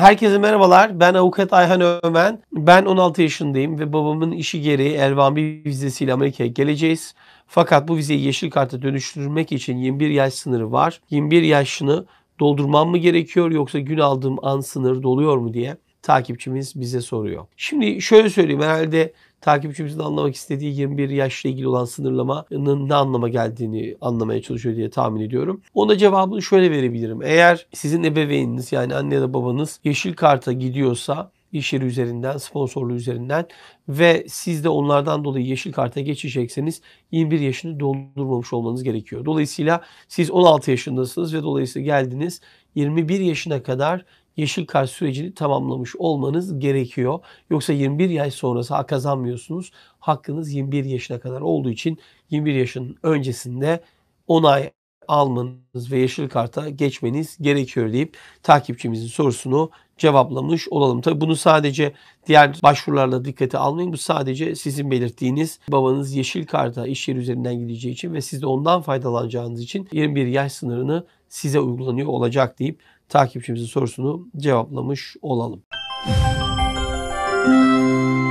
Herkese merhabalar. Ben avukat Ayhan Ömen. Ben 16 yaşındayım ve babamın işi gereği Elvan bir vizesiyle Amerika'ya geleceğiz. Fakat bu vizeyi yeşil karta dönüştürmek için 21 yaş sınırı var. 21 yaşını doldurmam mı gerekiyor yoksa gün aldığım an sınır doluyor mu diye takipçimiz bize soruyor. Şimdi şöyle söyleyeyim herhalde takipçimizin anlamak istediği 21 yaşla ilgili olan sınırlamanın ne anlama geldiğini anlamaya çalışıyor diye tahmin ediyorum. Ona cevabını şöyle verebilirim. Eğer sizin ebeveyniniz yani anne ya da babanız yeşil karta gidiyorsa iş yeri üzerinden, sponsorluğu üzerinden ve siz de onlardan dolayı yeşil karta geçecekseniz 21 yaşını doldurmamış olmanız gerekiyor. Dolayısıyla siz 16 yaşındasınız ve dolayısıyla geldiniz 21 yaşına kadar yeşil kart sürecini tamamlamış olmanız gerekiyor. Yoksa 21 yaş sonrası hak kazanmıyorsunuz. Hakkınız 21 yaşına kadar olduğu için 21 yaşın öncesinde onay almanız ve yeşil karta geçmeniz gerekiyor deyip takipçimizin sorusunu cevaplamış olalım. Tabi bunu sadece diğer başvurularla dikkate almayın. Bu sadece sizin belirttiğiniz babanız yeşil karta iş yeri üzerinden gideceği için ve siz de ondan faydalanacağınız için 21 yaş sınırını size uygulanıyor olacak deyip takipçimizin sorusunu cevaplamış olalım. Müzik